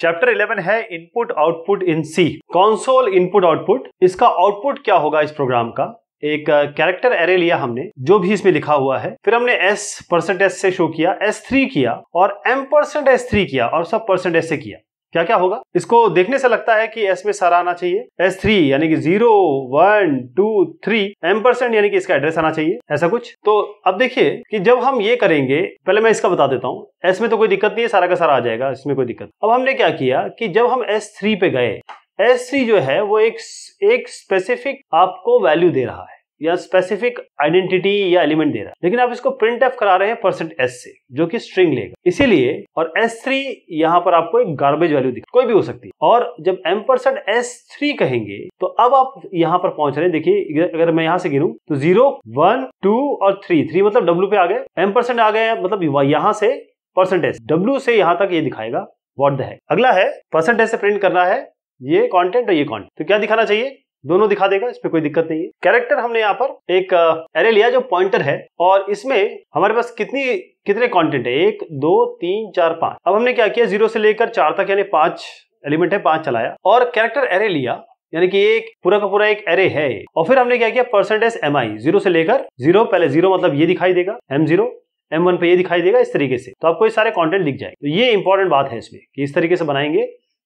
chapter 11 है input output in C console input output इसका output क्या होगा इस प्रोग्राम का एक कैरेक्टर uh, एरे लिया हमने जो भी इसमें लिखा हुआ है फिर हमने एस परसेंट एस से शो किया एस थ्री किया और एम परसेंट एस थ्री किया और सब परसेंट एस से किया क्या क्या होगा इसको देखने से लगता है कि एस में सारा आना चाहिए एस थ्री यानी कि zero one two three M percent यानी कि इसका एड्रेस आना चाहिए ऐसा कुछ तो अब देखिए कि जब हम ये करेंगे पहले मैं इसका बता देता हूँ एस में तो कोई दिक्कत नहीं है सारा का सारा आ जाएगा इसमें कोई दिक्कत अब हमने क्या किया कि जब हम एस थ्री पे गए एस थ्री जो है वो एक एक स्पेसिफिक आपको वैल्यू दे रहा है या स्पेसिफिक आइडेंटिटी या एलिमेंट दे रहा है लेकिन आप इसको प्रिंट एफ करा रहे हैं परसेंट एस से जो कि स्ट्रिंग लेगा इसीलिए और एस थ्री यहाँ पर आपको एक गार्बेज वैल्यू दिख कोई भी हो सकती है और जब एम परसेंट एस थ्री कहेंगे तो अब आप यहाँ पर पहुंच रहे हैं देखिए अगर मैं यहाँ से गिरूं तो जीरो वन टू और थ्री थ्री मतलब डब्ल्यू पे आ गए एम परसेंट आ गए मतलब यहाँ से परसेंटेज डब्ल्यू से यहाँ तक ये दिखाएगा वॉट द है अगला है परसेंटेज से प्रिंट करना है ये कॉन्टेंट और ये कॉन्टेंट तो क्या दिखाना चाहिए दोनों दिखा देगा इसमें कोई दिक्कत नहीं है कैरेक्टर हमने यहाँ पर एक एरे लिया जो पॉइंटर है और इसमें हमारे पास कितनी कितने कंटेंट है एक दो तीन चार पांच अब हमने क्या किया जीरो से लेकर चार तक यानी पांच एलिमेंट है पांच चलाया और कैरेक्टर एरे लिया यानी कि एक पूरा का पूरा एक एरे है और फिर हमने क्या किया परसेंटेज एम आई जीरो से लेकर जीरो पहले जीरो मतलब ये दिखाई देगा एम जीरो एम वन पे ये दिखाई देगा इस तरीके से तो आपको ये सारे कंटेंट दिख जाए तो ये इंपॉर्टेंट बात है इसमें कि इस तरीके से बनाएंगे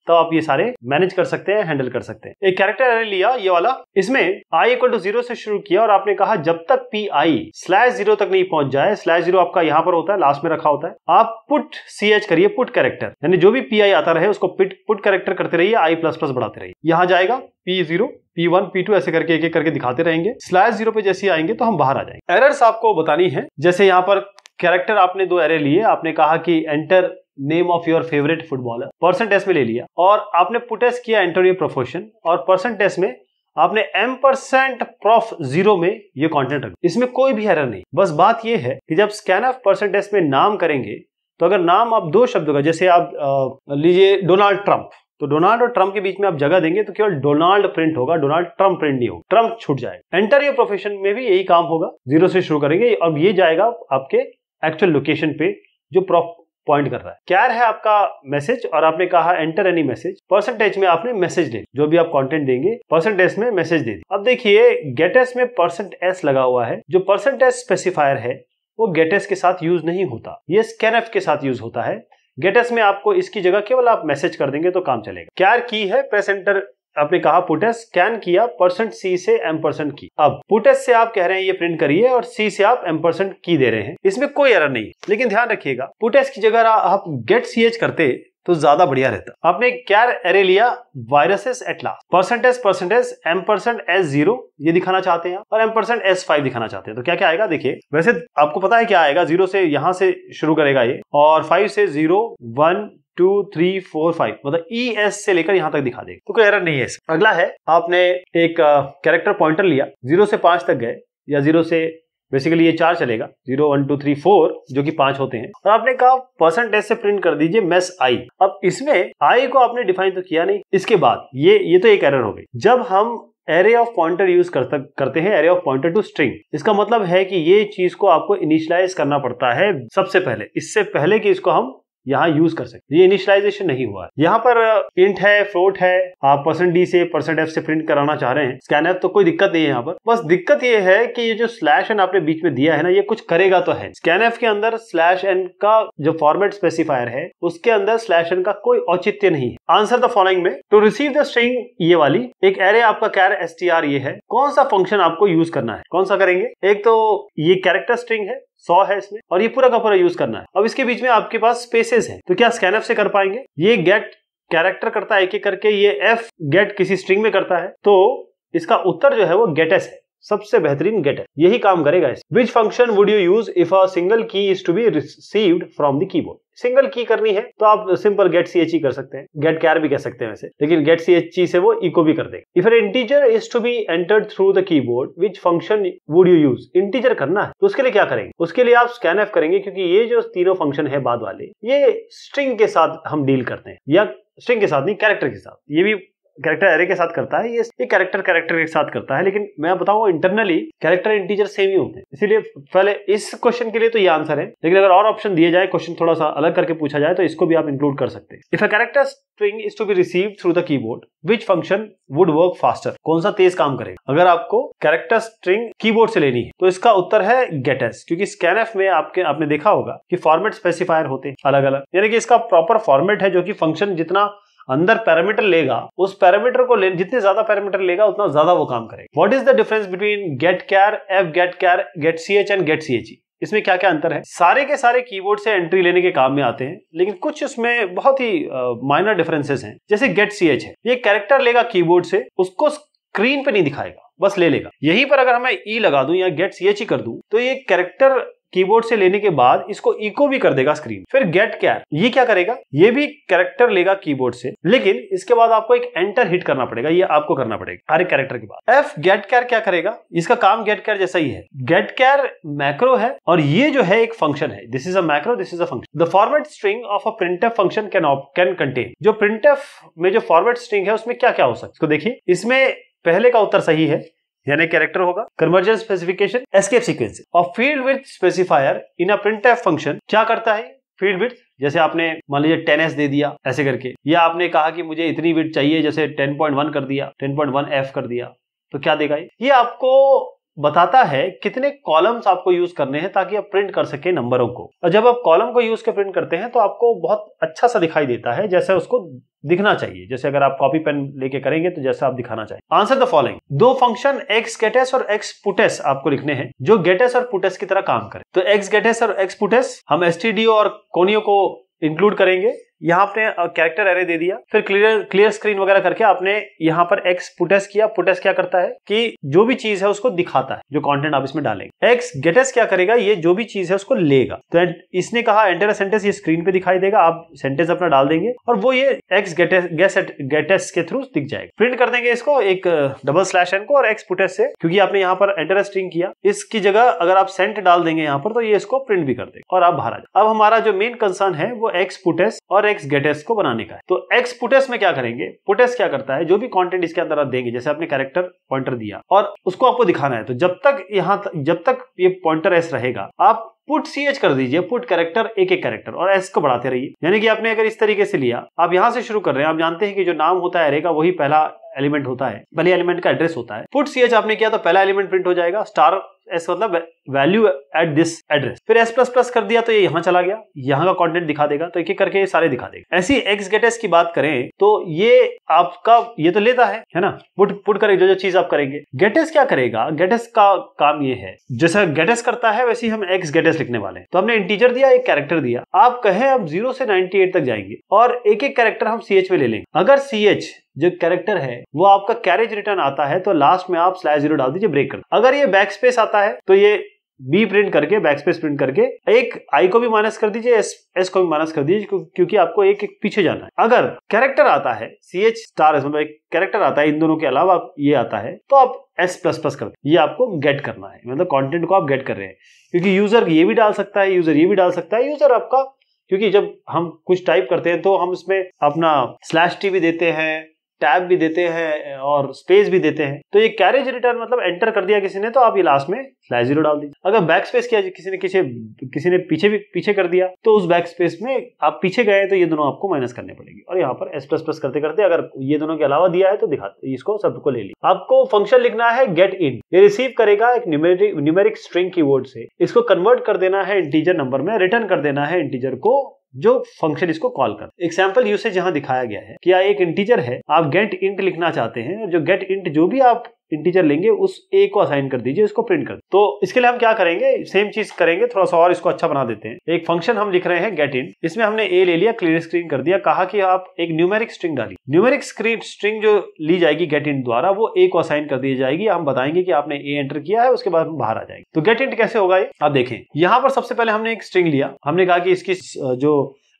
तो आप ये सारे मैनेज कर सकते हैं हैंडल कर सकते हैं एक कैरेक्टर एरे लिया ये वाला इसमें आई इक्वल टू जीरो से शुरू किया और आपने कहा जब तक पी आई स्लैश जीरो तक नहीं पहुंच जाए स्लैश जीरो आपका यहाँ पर होता है लास्ट में रखा होता है आप पुट सी एच करिए पुट कैरेक्टर यानी जो भी पी आई आता रहे उसको पिट पुट कैरेक्टर करते रहिए आई प्लस प्लस बढ़ाते रहिए यहाँ जाएगा P zero P one P two ऐसे करके एक एक करके दिखाते रहेंगे स्लैश जीरो पे जैसे आएंगे तो हम बाहर आ जाएंगे एरर्स आपको बतानी है जैसे यहाँ पर कैरेक्टर आपने दो एरे लिए आपने कहा कि enter name of your favourite footballer person test में ले लिया और आपने पुटेस किया एंटोनियो प्रोफेशन और पर्सन टेस्ट में आपने एम परसेंट प्रोफ जीरो में ये कॉन्टेंट रखा इसमें कोई भी एरर नहीं बस बात यह है कि जब स्कैन ऑफ पर्सन टेस्ट में नाम करेंगे तो अगर नाम आप दो शब्दों का जैसे आप लीजिए डोनाल्ड ट्रंप तो डोनाल्ड और ट्रम्प के बीच में आप जगह देंगे तो केवल डोनाल्ड प्रिंट होगा डोनाल्ड ट्रम्प प्रिंट नहीं होगा ट्रम्प छूट जाए एंटर योर प्रोफेशन में भी यही काम होगा जीरो से शुरू करेंगे अब ये जाएगा आपके एक्चुअल लोकेशन पे जो पॉइंट कर रहा है क्या है आपका मैसेज और आपने कहा एंटर एनी मैसेज परसेंटेज में आपने मैसेज दे जो भी आप कंटेंट देंगे परसेंटेज में मैसेज दे दी अब देखिए गेटेस में परसेंट एस लगा हुआ है जो परसेंट एस स्पेसिफायर है वो गेटेस के साथ यूज नहीं होता ये स्कैनएफ के साथ यूज होता है गेटेस में आपको इसकी जगह केवल आप मैसेज कर देंगे तो काम चलेगा क्या की है एंटर आपने कहा पुटेस स्कैन किया परसेंट सी से एम परसेंट की अब पुटेस से आप कह रहे हैं ये प्रिंट करिए और सी से आप एम परसेंट की दे रहे हैं इसमें कोई एरर नहीं लेकिन ध्यान रखिएगा पुटेस की जगह आप गेट सी एच करते तो ज्यादा बढ़िया रहता आपने कैर एरे लिया वायरसेस at last percentage percentage M percent S zero ये दिखाना चाहते हैं और एम परसेंट एस फाइव दिखाना चाहते हैं तो क्या क्या आएगा देखिए वैसे आपको पता है क्या आएगा जीरो से यहां से शुरू करेगा ये और फाइव से zero one two three four five मतलब ई e, एस से लेकर यहाँ तक दिखा देगा तो कोई एरर नहीं है इसमें अगला है आपने एक कैरेक्टर पॉइंटर लिया जीरो से पांच तक गए या जीरो से बेसिकली ये चार चलेगा zero one two three four जो कि पांच होते हैं और आपने कहा परसेंट एस से प्रिंट कर दीजिए मेस आई अब इसमें आई को आपने डिफाइन तो किया नहीं इसके बाद ये ये तो एक एरर हो गई जब हम एरे ऑफ पॉइंटर यूज करते हैं array of pointer to string इसका मतलब है कि ये चीज को आपको इनिशियलाइज करना पड़ता है सबसे पहले इससे पहले कि इसको हम यहाँ यूज कर सकते ये इनिशियलाइजेशन नहीं हुआ है यहाँ पर इंट uh, है फ्लोट है आप परसेंट डी से परसेंट एफ से प्रिंट कराना चाह रहे हैं स्कैन एफ तो कोई दिक्कत नहीं है यहाँ पर बस दिक्कत ये है कि ये जो स्लैश एन आपने बीच में दिया है ना ये कुछ करेगा तो है स्कैन एफ के अंदर स्लैश एन का जो फॉर्मेट स्पेसिफायर है उसके अंदर स्लैश एन का कोई औचित्य नहीं है आंसर द फॉलोइंग में टू रिसीव द स्ट्रिंग ये वाली एक एरे आपका कैर एस ये है कौन सा फंक्शन आपको यूज करना है कौन सा करेंगे एक तो ये कैरेक्टर स्ट्रिंग है सौ है इसमें और ये पूरा का पूरा यूज करना है अब इसके बीच में आपके पास स्पेसेस है तो क्या स्कैनएफ से कर पाएंगे ये गेट कैरेक्टर करता है एक एक करके ये एफ गेट किसी स्ट्रिंग में करता है तो इसका उत्तर जो है वो गेटेस है सबसे बेहतरीन गेटर यही काम करेगा which function would you use if a single key is to be received from the keyboard single key करनी है तो आप simple get C H E कर सकते हैं गेट कैर भी कह सकते हैं वैसे लेकिन गेट सी एच ई से वो इको भी कर देगा if an integer is to be entered through the keyboard which function would you use integer करना है तो उसके लिए क्या करेंगे उसके लिए आप स्कैन एफ करेंगे क्योंकि ये जो तीनों फंक्शन है बाद वाले ये स्ट्रिंग के साथ हम डील करते हैं या स्ट्रिंग के साथ नहीं कैरेक्टर के साथ ये भी कैरेक्टर एरे के साथ करता है ये ये कैरेक्टर कैरेक्टर के साथ करता है लेकिन मैं बताऊँ इंटरनली कैरेक्टर इंटीजर सेम ही होते हैं इसीलिए पहले इस क्वेश्चन के लिए तो ये आंसर है लेकिन अगर और ऑप्शन दिए जाए क्वेश्चन थोड़ा सा अलग करके पूछा जाए तो इसको भी आप इंक्लूड कर सकते हैं if a character string is to be receive through the keyboard which function would work faster कौन सा तेज काम करेगा अगर आपको कैरेक्टर स्ट्रिंग कीबोर्ड से लेनी है तो इसका उत्तर है गेटेस क्योंकि एफ में आपके आपने देखा होगा कि फॉर्मेट स्पेसिफायर होते हैं अलग अलग यानी कि इसका प्रॉपर फॉर्मेट है जो कि फंक्शन जितना अंदर पैरामीटर लेगा उस पैरामीटर को ले जितने ज्यादा पैरामीटर लेगा उतना ज्यादा वो काम करेगा what is the difference between get char F get char get C H and get C H इसमें क्या क्या अंतर है सारे के सारे कीबोर्ड से एंट्री लेने के काम में आते हैं लेकिन कुछ इसमें बहुत ही माइनर डिफरेंसेस हैं जैसे गेट सी एच है ये कैरेक्टर लेगा कीबोर्ड से उसको स्क्रीन पे नहीं दिखाएगा बस ले लेगा यहीं पर अगर मैं ई e लगा दूं या गेट सी एच ही कर दूं तो ये कैरेक्टर कीबोर्ड से लेने के बाद इसको इको भी कर देगा स्क्रीन फिर गेट कैर ये क्या करेगा ये भी कैरेक्टर लेगा कीबोर्ड से लेकिन इसके बाद आपको एक एंटर हिट करना पड़ेगा ये आपको करना पड़ेगा हर कैरेक्टर के बाद एफ गेट कैर क्या करेगा इसका काम गेट कैर जैसा ही है गेट कैर मैक्रो है और ये जो है एक फंक्शन है this is a macro this is a function the format string of a printf function can can contain जो प्रिंट में जो फॉर्मेट स्ट्रिंग है उसमें क्या क्या हो सकता है इसको देखिए इसमें पहले का उत्तर सही है यानी कैरेक्टर होगा कन्वर्जन स्पेसिफिकेशन एस्केप सीक्वेंस और field with specifier in a print function क्या करता है फील्ड विथ जैसे आपने मान लीजिए टेन एस दे दिया ऐसे करके या आपने कहा कि मुझे इतनी विथ चाहिए जैसे 10.1 कर दिया 10.1 एफ कर दिया तो क्या देगा ये ये आपको बताता है कितने कॉलम्स आपको यूज करने हैं ताकि आप प्रिंट कर सके नंबरों को और जब आप कॉलम को यूज कर प्रिंट करते हैं तो आपको बहुत अच्छा सा दिखाई देता है जैसे उसको दिखना चाहिए जैसे अगर आप कॉपी पेन लेके करेंगे तो जैसा आप दिखाना चाहिए आंसर द फॉलोइंग दो फंक्शन एक्स गेटेस और एक्स पुटेस आपको लिखने हैं जो गेटेस और पुटेस की तरह काम करें तो एक्स गेटेस और एक्स पुटेस हम एस और कोनियो को इंक्लूड करेंगे यहाँ आपने कैरेक्टर एरे दे दिया फिर क्लियर क्लियर स्क्रीन वगैरह करके आपने यहाँ पर एक्स पुटेस किया पुटेस क्या करता है कि जो भी चीज है उसको दिखाता है जो कंटेंट आप इसमें डालेंगे एक्स गेटेस क्या करेगा ये जो भी चीज है उसको लेगा तो इसने कहा एंटर सेंटेंस ये स्क्रीन पे दिखाई देगा आप सेंटेंस अपना डाल देंगे और वो ये एक्स गेटेस गेटेस के थ्रू दिख जाएगा प्रिंट कर देंगे इसको एक डबल स्लैश एन को और एक्स पुटेस से क्योंकि आपने यहाँ पर एंटर स्ट्रिंग किया इसकी जगह अगर आप सेंट डाल देंगे यहाँ पर तो ये इसको प्रिंट भी कर देगा और आप बाहर आ जाए अब हमारा जो मेन कंसर्न है वो एक्स पुटेस और एक्स गेटेस को बनाने का है तो एक्स पुटेस में क्या करेंगे पुटेस क्या करता है जो भी कॉन्टेंट इसके अंदर आप देंगे जैसे आपने कैरेक्टर पॉइंटर दिया और उसको आपको दिखाना है तो जब तक यहाँ जब तक ये पॉइंटर एस रहेगा आप पुट सी एच कर दीजिए पुट कैरेक्टर एक एक कैरेक्टर और एस को बढ़ाते रहिए यानी कि आपने अगर इस तरीके से लिया आप यहां से शुरू कर रहे हैं आप जानते हैं कि जो नाम होता है एरे का वही पहला एलिमेंट होता है पहले एलिमेंट का एड्रेस होता है पुट सी एच आपने किया तो पहला एलिमेंट प्रिंट हो जाएगा स्टार एस मतलब वैल्यू एट दिस एड्रेस फिर एस प्लस प्लस कर दिया तो ये यह यहाँ चला गया यहाँ का कंटेंट दिखा देगा तो एक एक करके ये सारे दिखा देगा ऐसी एक्स गेट एस की बात करें तो ये आपका ये तो लेता है है ना पुट पुट करेगा जो जो चीज आप करेंगे गेटेस क्या करेगा गेटेस का काम ये है जैसा गेटेस करता है वैसे हम एक्स गेटेस लिखने वाले तो हमने इंटीजर दिया एक कैरेक्टर दिया आप कहें हम जीरो से नाइनटी तक जाएंगे और एक एक कैरेक्टर हम सी में ले लेंगे अगर सी जो कैरेक्टर है वो आपका कैरेज रिटर्न आता है तो लास्ट में आप स्लैश जीरो डाल दीजिए ब्रेक कर अगर ये बैक स्पेस आता है तो ये बी प्रिंट करके बैक स्पेस प्रिंट करके एक आई को भी माइनस कर दीजिए एस एस को भी माइनस कर दीजिए क्योंकि आपको एक एक पीछे जाना है अगर कैरेक्टर आता है सी एच स्टार मतलब एक कैरेक्टर आता है इन दोनों के अलावा ये आता है तो आप एस प्लस प्लस कर ये आपको गेट करना है मतलब कॉन्टेंट को आप गेट कर रहे हैं क्योंकि यूजर ये भी डाल सकता है यूजर ये भी डाल सकता है यूजर आपका क्योंकि जब हम कुछ टाइप करते हैं तो हम इसमें अपना स्लैश टी भी देते हैं टैब भी देते हैं और स्पेस भी देते हैं तो ये कैरेज रिटर्न मतलब एंटर कर दिया किसी ने तो आप ये लास्ट में स्लैश जीरो डाल दीजिए अगर बैक स्पेस किया किसी ने किसी किसी ने पीछे भी पीछे कर दिया तो उस बैक स्पेस में आप पीछे गए तो ये दोनों आपको माइनस करने पड़ेगी और यहाँ पर एस प्लस प्लस करते करते अगर ये दोनों के अलावा दिया है तो दिखा इसको सबको ले लिया आपको फंक्शन लिखना है गेट इन ये रिसीव करेगा एक न्यूमेरिक स्ट्रिंग की से इसको कन्वर्ट कर देना है इंटीजर नंबर में रिटर्न कर देना है इंटीजर को जो फंक्शन इसको कॉल कर एग्जाम्पल यूसेज यहाँ दिखाया गया है कि एक इंटीजर है आप गेट इंट लिखना चाहते हैं जो गेट इंट जो भी आप इंटीजर लेंगे उस ए को असाइन कर दीजिए इसको प्रिंट कर तो इसके लिए हम क्या करेंगे सेम चीज करेंगे थोड़ा सा और इसको अच्छा बना देते हैं एक फंक्शन हम लिख रहे हैं गेट इन इसमें हमने ए ले लिया क्लियर स्क्रीन कर दिया कहा कि आप एक न्यूमेरिक स्ट्रिंग डाली न्यूमेरिक स्क्रीन स्ट्रिंग जो ली जाएगी गेट इन द्वारा वो ए को असाइन कर दी जाएगी हम बताएंगे कि आपने ए एंटर किया है उसके बाद हम बाहर आ जाएंगे तो गेट इंट कैसे होगा ये आप देखें यहाँ पर सबसे पहले हमने एक स्ट्रिंग लिया हमने कहा कि इसकी जो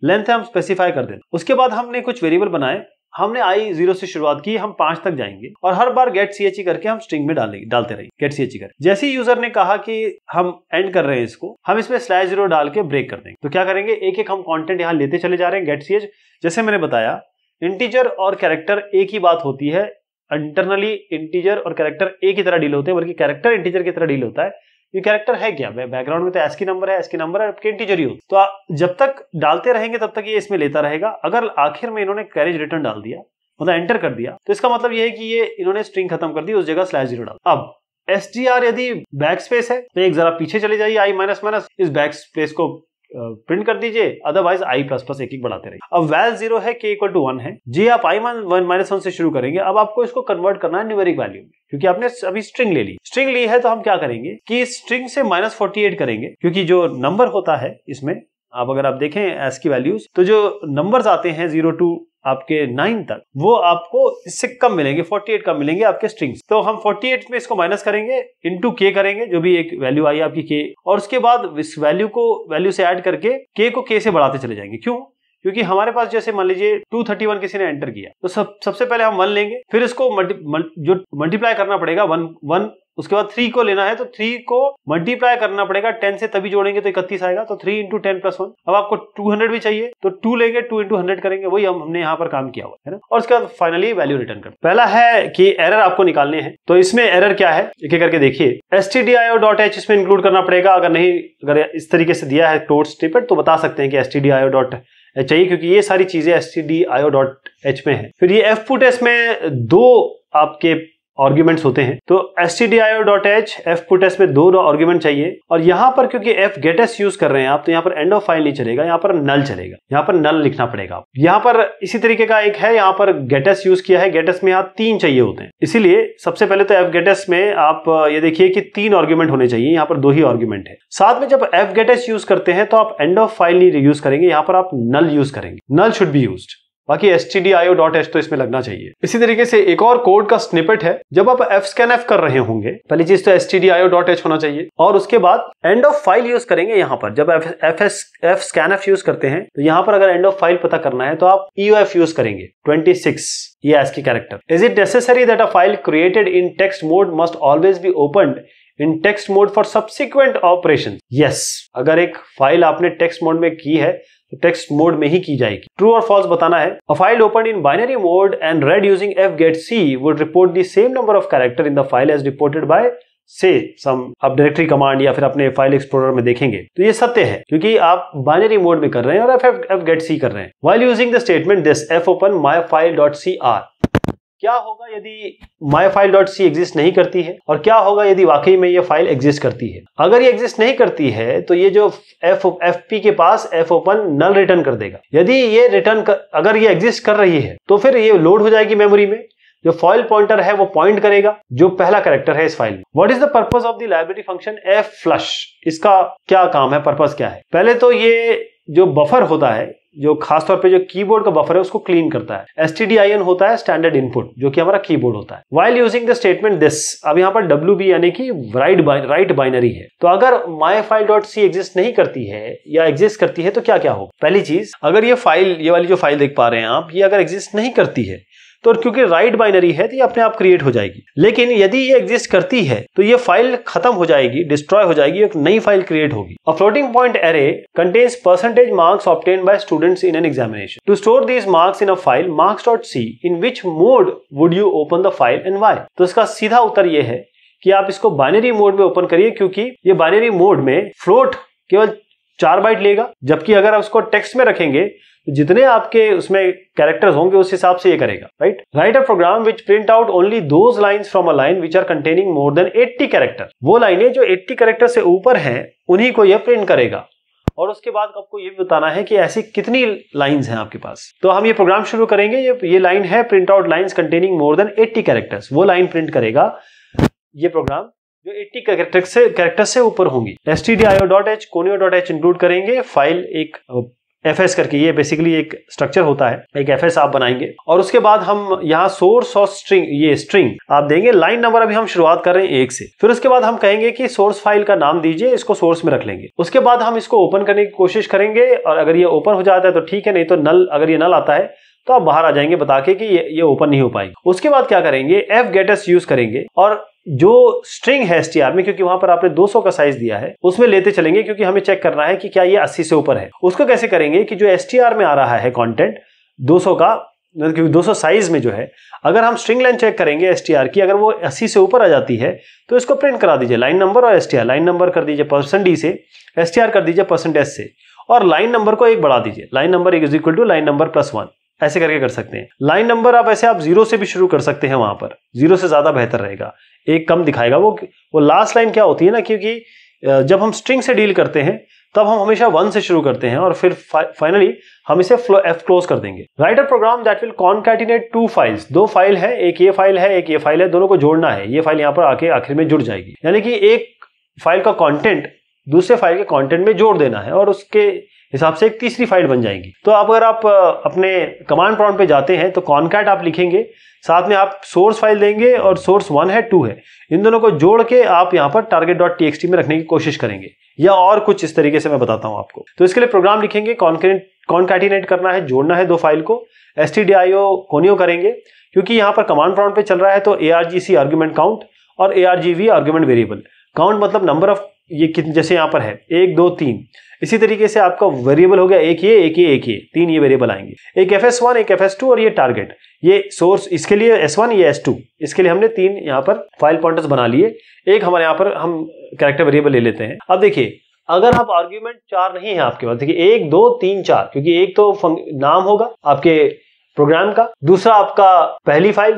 लेंथ है हम स्पेसिफाई कर देना उसके बाद हमने कुछ वेरिएबल बनाए हमने आई जीरो से शुरुआत की हम पांच तक जाएंगे और हर बार गेट सी एच ई करके हम स्ट्रिंग में डालेंगे डालते रहेंगे गेट सी एच ई कर जैसे ही यूजर ने कहा कि हम एंड कर रहे हैं इसको हम इसमें स्लैश जीरो डाल के ब्रेक कर देंगे तो क्या करेंगे एक एक हम कॉन्टेंट यहाँ लेते चले जा रहे हैं गेट सी एच जैसे मैंने बताया इंटीजर और कैरेक्टर एक ही बात होती है इंटरनली इंटीजर और कैरेक्टर एक ही तरह डील होते हैं बल्कि कैरेक्टर इंटीजर की तरह डील होता है ये कैरेक्टर है क्या बैकग्राउंड में तो एस की नंबर है एस की नंबर है आपके इंटीजर यू तो जब तक डालते रहेंगे तब तक ये इसमें लेता रहेगा अगर आखिर में इन्होंने कैरेज रिटर्न डाल दिया मतलब एंटर कर दिया तो इसका मतलब ये है कि ये इन्होंने स्ट्रिंग खत्म कर दी उस जगह स्लैश जीरो डाल अब एस यदि बैक स्पेस है तो एक जरा पीछे चले जाइए आई माइनस माइनस इस बैक स्पेस को प्रिंट कर दीजिए अदरवाइज आई प्लस प्लस एक एक बढ़ाते रहिए अब वैल जीरो है के इक्वल टू वन है जी आप I one one minus one से शुरू करेंगे अब आपको इसको कन्वर्ट करना है न्यूमेरिक वैल्यू में क्योंकि आपने अभी स्ट्रिंग ले ली स्ट्रिंग ली है तो हम क्या करेंगे कि स्ट्रिंग से माइनस फोर्टी एट करेंगे क्योंकि जो नंबर होता है इसमें आप अगर आप देखें एस की वैल्यूज तो जो नंबर्स आते हैं जीरो टू आपके नाइन तक वो आपको इससे कम मिलेंगे एट कम मिलेंगे आपके स्ट्रिंग्स तो हम एट में इसको माइनस करेंगे इंटू के करेंगे जो भी एक वैल्यू आई आपकी के और उसके बाद इस वैल्यू को वैल्यू से ऐड करके के को के से बढ़ाते चले जाएंगे क्यों क्योंकि हमारे पास जैसे मान लीजिए 231 किसी ने एंटर किया तो सब सबसे पहले हम वन लेंगे फिर इसको मल्टी जो मल्टीप्लाई करना पड़ेगा वन वन उसके बाद थ्री को लेना है तो थ्री को मल्टीप्लाई करना पड़ेगा टेन से तभी जोड़ेंगे तो इकतीस आएगा तो three into ten plus one अब आपको टू हंड्रेड भी चाहिए तो टू लेंगे टू इंटू हंड्रेड करेंगे वही हम हमने यहाँ पर काम किया हुआ है ना और उसके बाद फाइनली वैल्यू रिटर्न कर पहला है कि एरर आपको निकालने हैं तो इसमें एरर क्या है एक एक करके देखिए S T D IO dot H इसमें इंक्लूड करना पड़ेगा अगर नहीं अगर इस तरीके से दिया है टोट स्टिपेट तो बता सकते हैं कि S T D I dot चाहिए क्योंकि ये सारी चीजें S T D IO dot H में है फिर ये एफ पुट में दो आपके आर्ग्यूमेंट्स होते हैं तो S T D I O dot H F put S में दो आर्ग्यूमेंट चाहिए और यहाँ पर क्योंकि एफ गेट एस यूज कर रहे हैं आप तो यहाँ पर एंड ऑफ फाइल नहीं चलेगा यहाँ पर नल चलेगा यहाँ पर नल लिखना पड़ेगा यहाँ पर इसी तरीके का एक है यहाँ पर गेट एस यूज किया है गेट एस में यहाँ तीन चाहिए होते हैं इसीलिए सबसे पहले तो एफ गेट एस में आप ये देखिए कि तीन आर्ग्यूमेंट होने चाहिए यहाँ पर दो ही आर्ग्यूमेंट है साथ में जब एफ गेट एस यूज करते हैं तो आप एंड ऑफ फाइल नहीं यूज करेंगे यहाँ पर आप नल यूज करेंगे नल शुड बी यूज्ड बाकी S T D IO dot H तो इसमें लगना चाहिए इसी तरीके से एक और कोड का स्निपेट है जब आप एफ स्कैन एफ कर रहे होंगे पहली चीज तो S T D IO dot H होना चाहिए और उसके बाद एंड ऑफ फाइल यूज करेंगे यहाँ पर जब F S F scan F use करते हैं तो यहाँ पर अगर एंड ऑफ फाइल पता करना है तो आप ईओ एफ यूज करेंगे ट्वेंटी सिक्स ये ASCII character is it necessary that a file created in text mode must always be open in text mode for subsequent operation yes अगर एक file आपने टेक्स्ट मोड में की है text mode में ही की जाएगी ट्रू और फॉल्स बताना है a file open in binary mode and read using F get C would report the same number of character in the file as reported by से सम आप डायरेक्टरी कमांड या फिर अपने फाइल एक्सप्लोरर में देखेंगे तो ये सत्य है क्योंकि आप बाइनरी मोड में कर रहे हैं और एफ एफ गेट सी कर रहे हैं while using the statement this F open my file dot C R क्या होगा यदि my file dot C exist नहीं करती है और क्या होगा यदि वाकई में ये फाइल एग्जिस्ट करती है अगर ये एग्जिस्ट नहीं करती है तो ये जो एफ एफ पी के पास एफ ओपन नल रिटर्न कर देगा यदि ये रिटर्न अगर ये एग्जिस्ट कर रही है तो फिर ये लोड हो जाएगी मेमोरी में जो फॉइल पॉइंटर है वो पॉइंट करेगा जो पहला करेक्टर है इस फाइल में what is the purpose of the library function F flush इसका क्या काम है पर्पज क्या है पहले तो ये जो बफर होता है जो खासतौर पे जो कीबोर्ड का बफर है उसको क्लीन करता है एस होता है स्टैंडर्ड इनपुट जो कि हमारा कीबोर्ड होता है while using the statement this अब यहाँ पर डब्ल्यू यानी कि राइट राइट बाइनरी है तो अगर my file dot C exist नहीं करती है या एग्जिस्ट करती है तो क्या क्या हो पहली चीज अगर ये फाइल ये वाली जो फाइल देख पा रहे हैं आप ये अगर एग्जिस्ट नहीं करती है तो क्योंकि राइट बाइनरी है तो ये अपने आप क्रिएट हो जाएगी लेकिन यदि ये एग्जिस्ट करती है तो ये फाइल खत्म हो जाएगी डिस्ट्रॉय हो जाएगी एक नई फाइल क्रिएट होगी a floating point array contains percentage marks obtained by students in an examination to store these marks in a file marks dot C in which mode would you open the file and why तो इसका सीधा उत्तर ये है कि आप इसको binary mode में open करिए क्योंकि ये बाइनरी मोड में फ्लोट केवल चार बाइट लेगा जबकि अगर आप इसको टेक्स्ट में रखेंगे तो जितने आपके उसमें कैरेक्टर्स होंगे उस हिसाब से ये करेगा write write a program which print out only those line from a line which are containing more than 80 character वो लाइनें जो 80 कैरेक्टर से ऊपर हैं उन्हीं को ये प्रिंट करेगा और उसके बाद आपको ये बताना है कि ऐसी कितनी लाइंस हैं आपके पास तो हम ये प्रोग्राम शुरू करेंगे ये ये लाइन है print out lines containing more than 80 characters वो लाइन प्रिंट करेगा ये प्रोग्राम जो 80 कैरेक्टर से कैरेक्टर से ऊपर होंगी S T D I O dot H conio dot H include करेंगे फाइल एक एफ करके ये बेसिकली एक स्ट्रक्चर होता है एक एफ आप बनाएंगे और उसके बाद हम यहाँ सोर्स और स्ट्रिंग ये स्ट्रिंग आप देंगे लाइन नंबर अभी हम शुरुआत कर रहे हैं एक से फिर उसके बाद हम कहेंगे कि सोर्स फाइल का नाम दीजिए इसको सोर्स में रख लेंगे उसके बाद हम इसको ओपन करने की कोशिश करेंगे और अगर ये ओपन हो जाता है तो ठीक है नहीं तो नल अगर ये नल आता है तो आप बाहर आ जाएंगे बता के कि ये ये ओपन नहीं हो पाएगी उसके बाद क्या करेंगे एफ गेटस यूज करेंगे और जो स्ट्रिंग है एस में क्योंकि वहां पर आपने 200 का साइज दिया है उसमें लेते चलेंगे क्योंकि हमें चेक करना है कि क्या ये 80 से ऊपर है उसको कैसे करेंगे कि जो एस में आ रहा है कंटेंट 200 का क्योंकि 200 साइज में जो है अगर हम स्ट्रिंग लाइन चेक करेंगे एस की अगर वो 80 से ऊपर आ जाती है तो इसको प्रिंट करा दीजिए लाइन नंबर और एस लाइन नंबर कर दीजिए परसेंट डी से एस कर दीजिए परसेंट एस से और लाइन नंबर को एक बढ़ा दीजिए लाइन नंबर एक is equal to line number plus one ऐसे करके कर सकते हैं लाइन नंबर आप ऐसे आप जीरो से भी शुरू कर सकते हैं वहां पर जीरो से ज्यादा बेहतर रहेगा एक कम दिखाएगा वो वो लास्ट लाइन क्या होती है ना क्योंकि जब हम स्ट्रिंग से डील करते हैं तब हम हमेशा वन से शुरू करते हैं और फिर फाइनली हम इसे एफ क्लोज कर देंगे write a program that will concatenate two files दो फाइल है एक ये फाइल है एक ये फाइल है दोनों को जोड़ना है ये फाइल यहाँ पर आके आखिर में जुड़ जाएगी यानी कि एक फाइल का कॉन्टेंट दूसरे फाइल के कॉन्टेंट में जोड़ देना है और उसके हिसाब से एक तीसरी फाइल बन जाएगी तो आप अगर आप अपने कमांड प्रॉन पे जाते हैं तो कॉन्कैट आप लिखेंगे साथ में आप सोर्स फाइल देंगे और सोर्स वन है टू है इन दोनों को जोड़ के आप यहाँ पर टारगेट डॉट टी में रखने की कोशिश करेंगे या और कुछ इस तरीके से मैं बताता हूँ आपको तो इसके लिए प्रोग्राम लिखेंगे कॉन्करेंट कॉन्कैटिनेट करना है जोड़ना है दो फाइल को S T D I O conio करेंगे क्योंकि यहाँ पर कमांड प्रॉम्प्ट पे चल रहा है तो A R G C argument count और A R G V argument variable count मतलब नंबर ऑफ ये जैसे यहाँ पर है एक दो तीन इसी तरीके से आपका वेरिएबल हो गया एक ये एक ये एक ये तीन ये वेरिएबल आएंगे एक एफ एस वन एक एफ एस टू और ये टारगेट ये सोर्स इसके लिए एस वन ये एस टू इसके लिए हमने तीन यहाँ पर फाइल पॉइंटर्स बना लिए एक हमारे यहाँ पर हम कैरेक्टर वेरिएबल ले लेते हैं अब देखिए अगर आप आर्ग्यूमेंट चार नहीं है आपके पास देखिए एक दो तीन चार क्योंकि एक तो नाम होगा आपके प्रोग्राम का दूसरा आपका पहली फाइल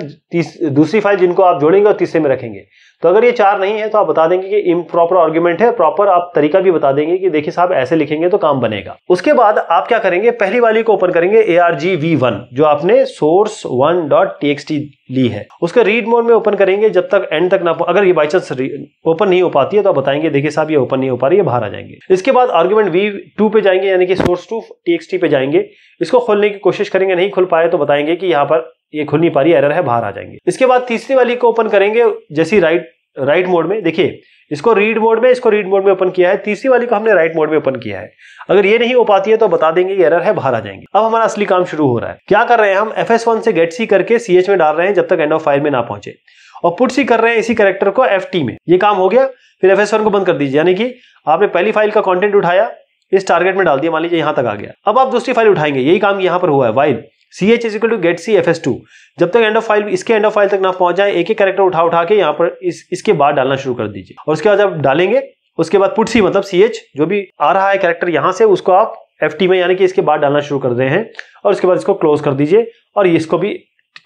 दूसरी फाइल जिनको आप जोड़ेंगे और तीसरे में रखेंगे तो अगर ये चार नहीं है तो आप बता देंगे कि इम प्रॉपर आर्ग्यूमेंट है प्रॉपर आप तरीका भी बता देंगे कि देखिए साहब ऐसे लिखेंगे तो काम बनेगा उसके बाद आप क्या करेंगे पहली वाली को ओपन करेंगे A R G V one जो आपने source one dot T X T ली है उसको रीड मोड में ओपन करेंगे जब तक एंड तक ना अगर ये बाई चांस ओपन नहीं हो पाती है तो आप बताएंगे देखिए साहब ये ओपन नहीं हो पा रही है बाहर आ जाएंगे इसके बाद आर्ग्यूमेंट वी टू पे जाएंगे यानी कि सोर्स टू टी पे जाएंगे इसको खोलने की कोशिश करेंगे नहीं खुल पाए तो बताएंगे कि यहाँ पर ये खुल नहीं पा रही एरर है बाहर आ जाएंगे इसके बाद तीसरी वाली को ओपन करेंगे जैसी राइट राइट मोड में देखिए इसको रीड मोड में इसको रीड मोड में ओपन किया है तीसरी वाली को हमने राइट मोड में ओपन किया है अगर ये नहीं हो पाती है तो बता देंगे ये एरर है बाहर आ जाएंगे अब हमारा असली काम शुरू हो रहा है क्या कर रहे हैं हम एफ एस वन से गेट सी करके सी एच में डाल रहे हैं जब तक एंड ऑफ फाइल में ना पहुंचे और पुट सी कर रहे हैं इसी करेक्टर को एफ टी में ये काम हो गया फिर एफ एस वन को बंद कर दीजिए यानी कि आपने पहली फाइल का कॉन्टेंट उठाया इस टारगेट में डाल दिया मान लीजिए यहां तक आ गया अब आप दूसरी फाइल उठाएंगे यही काम यहाँ पर हुआ है while C H is to get C F S two जब तक एंड ऑफ फाइल इसके एंड ऑफ फाइल तक ना पहुंच जाए एक एक करेक्टर उठा उठा के यहाँ पर इस इसके बाद डालना शुरू कर दीजिए और उसके बाद आप डालेंगे उसके बाद पुट सी मतलब सी एच जो भी आ रहा है करेक्टर यहाँ से उसको आप एफ टी में यानी कि इसके बाद डालना शुरू कर रहे हैं और उसके बाद इसको क्लोज कर दीजिए और इसको भी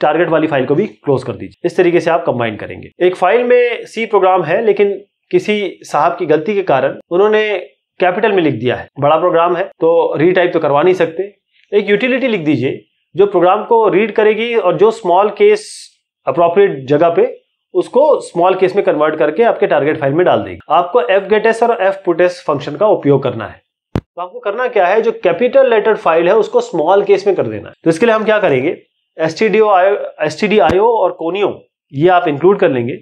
टारगेट वाली फाइल को भी क्लोज कर दीजिए इस तरीके से आप कंबाइन करेंगे एक फाइल में सी प्रोग्राम है लेकिन किसी साहब की गलती के कारण उन्होंने कैपिटल में लिख दिया है बड़ा प्रोग्राम है तो रीटाइप तो करवा नहीं सकते एक यूटिलिटी लिख दीजिए जो प्रोग्राम को रीड करेगी और जो स्मॉल केस अप्रोप्रिएट जगह पे उसको स्मॉल केस में कन्वर्ट करके आपके टारगेट फाइल में डाल देगी आपको एफ गेटेस और एफ पुटेस फंक्शन का उपयोग करना है तो आपको करना क्या है जो कैपिटल लेटर फाइल है उसको स्मॉल केस में कर देना है तो इसके लिए हम क्या करेंगे एस टी डी आईओ और कोनियो ये आप इंक्लूड कर लेंगे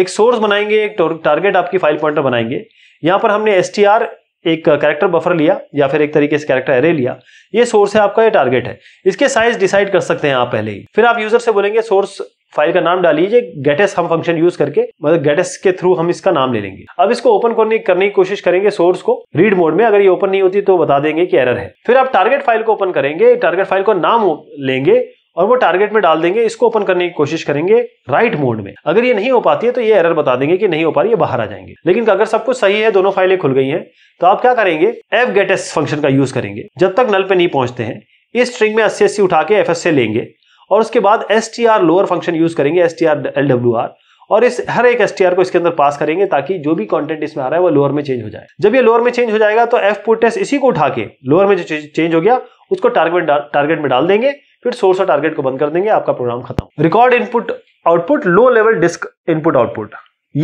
एक सोर्स बनाएंगे एक टारगेट आपकी फाइल पॉइंटर बनाएंगे यहाँ पर हमने एस टी आर एक कैरेक्टर बफर लिया या फिर एक तरीके से कैरेक्टर एरे लिया ये सोर्स है आपका ये टारगेट है इसके साइज डिसाइड कर सकते हैं आप पहले ही फिर आप यूजर से बोलेंगे सोर्स फाइल का नाम डालिए गेटेस हम फंक्शन यूज करके मतलब गेटेस के थ्रू हम इसका नाम ले लेंगे अब इसको ओपन करने करने की कोशिश करेंगे सोर्स को रीड मोड में अगर ये ओपन नहीं होती तो बता देंगे कि एरर है फिर आप टारगेट फाइल को ओपन करेंगे टारगेट फाइल को नाम लेंगे और वो टारगेट में डाल देंगे इसको ओपन करने की कोशिश करेंगे राइट मोड में अगर ये नहीं हो पाती है तो ये एरर बता देंगे कि नहीं हो पा रही है बाहर आ जाएंगे लेकिन अगर सब कुछ सही है दोनों फाइलें खुल गई हैं तो आप क्या करेंगे एफ एस फंक्शन का यूज करेंगे जब तक नल पे नहीं पहुंचते हैं इस स्ट्रिंग में अस्सी अस्सी उठा के एफ से लेंगे और उसके बाद S T R lower function use करेंगे S T R L W R और इस हर एक एस को इसके अंदर पास करेंगे ताकि जो भी कंटेंट इसमें आ रहा है वो लोअर में चेंज हो जाए जब ये लोअर में चेंज हो जाएगा तो एफ पुटेस इसी को उठा के लोअर में जो चेंज हो गया उसको टारगेट टारगेट में डाल देंगे फिर सोर्स और टारगेट को बंद कर देंगे आपका प्रोग्राम खत्म record input output low level disk input output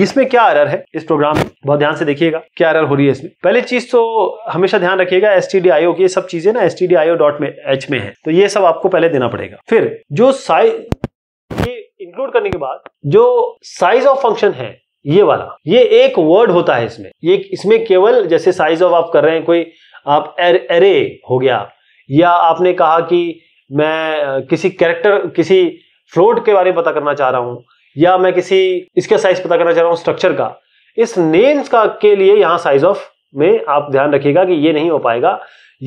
इसमें क्या एरर है इस प्रोग्राम में बहुत ध्यान से देखिएगा क्या एरर हो रही है इसमें पहली चीज तो हमेशा ध्यान रखिएगा एस टी की सब चीजें ना एस टी डॉट में एच में है तो ये सब आपको पहले देना पड़ेगा फिर जो साइज ये इंक्लूड करने के बाद जो साइज ऑफ फंक्शन है ये वाला ये एक वर्ड होता है इसमें ये इसमें केवल जैसे साइज ऑफ आप कर रहे हैं कोई आप एर, एरे हो गया या आपने कहा कि मैं किसी कैरेक्टर किसी फ्लोट के बारे में पता करना चाह रहा हूँ या मैं किसी इसका साइज पता करना चाह रहा हूँ स्ट्रक्चर का इस नेम्स का के लिए यहाँ साइज ऑफ में आप ध्यान रखिएगा कि ये नहीं हो पाएगा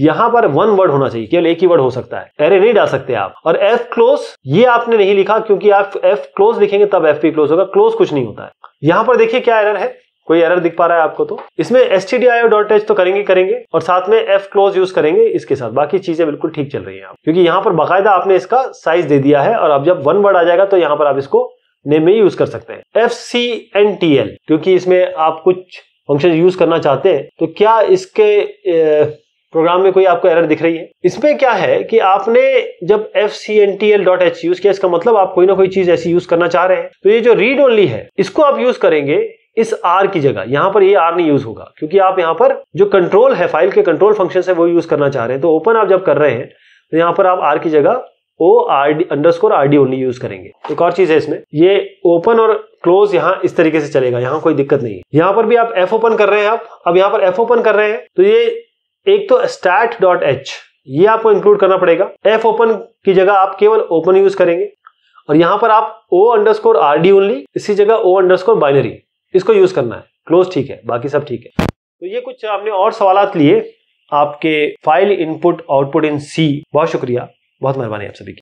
यहां पर वन वर्ड होना चाहिए केवल एक ही वर्ड हो सकता है एरे नहीं डाल सकते आप और एफ क्लोज ये आपने नहीं लिखा क्योंकि आप एफ क्लोज लिखेंगे तब एफ पी क्लोज होगा क्लोज कुछ नहीं होता है यहां पर देखिए क्या एरर है कोई एरर दिख पा रहा है आपको तो इसमें S T D I dot H तो करेंगे करेंगे और साथ में एफ क्लोज यूज करेंगे इसके साथ बाकी चीजें बिल्कुल ठीक चल रही है क्योंकि यहाँ पर बाकायदा आपने इसका साइज दे दिया है और अब जब वन वर्ड आ जाएगा तो यहाँ पर आप इसको नेम में यूज कर सकते हैं F C N T L क्योंकि इसमें आप कुछ फंक्शन यूज करना चाहते हैं तो क्या इसके ए, प्रोग्राम में कोई आपको एरर दिख रही है इसमें क्या है कि आपने जब F C N T L dot H use किया इसका मतलब आप कोई ना कोई चीज ऐसी यूज करना चाह रहे हैं तो ये जो रीड ओनली है इसको आप यूज करेंगे इस आर की जगह यहां पर ये आर नहीं यूज होगा क्योंकि आप यहां पर जो कंट्रोल है फाइल के कंट्रोल फंक्शन है वो यूज करना चाह रहे हैं तो ओपन आप जब कर रहे हैं तो यहां पर आप आर की जगह O R D underscore R D only use करेंगे एक और चीज है इसमें ये ओपन और क्लोज यहाँ इस तरीके से चलेगा यहाँ कोई दिक्कत नहीं है यहाँ पर भी आप एफ ओपन कर रहे हैं आप अब यहाँ पर एफ ओपन कर रहे हैं तो ये एक तो स्टैट डॉट एच ये आपको इंक्लूड करना पड़ेगा एफ ओपन की जगह आप केवल ओपन यूज करेंगे और यहाँ पर आप O underscore R D only इसी जगह ओ अंडर स्कोर बाइनरी इसको यूज करना है क्लोज ठीक है बाकी सब ठीक है तो ये कुछ हमने और सवाल लिए आपके file input output in C बहुत शुक्रिया बहुत मेहरबानी आप सभी की